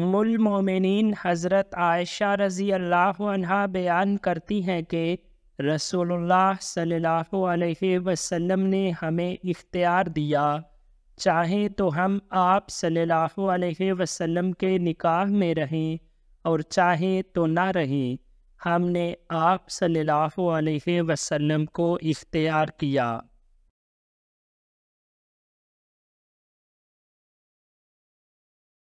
उमुलमोमिन हज़रत आयशा रज़ी अल्लाह बयान करती हैं कि रसूलुल्लाह सल्लल्लाहु अलैहि ने हमें इख्तियार दिया चाहे तो हम आप सल्लल्लाहु अलैहि के निकाह में रहें और चाहे तो ना रहें हमने आप सल्लल्लाहु अलैहि को इख्तियार किया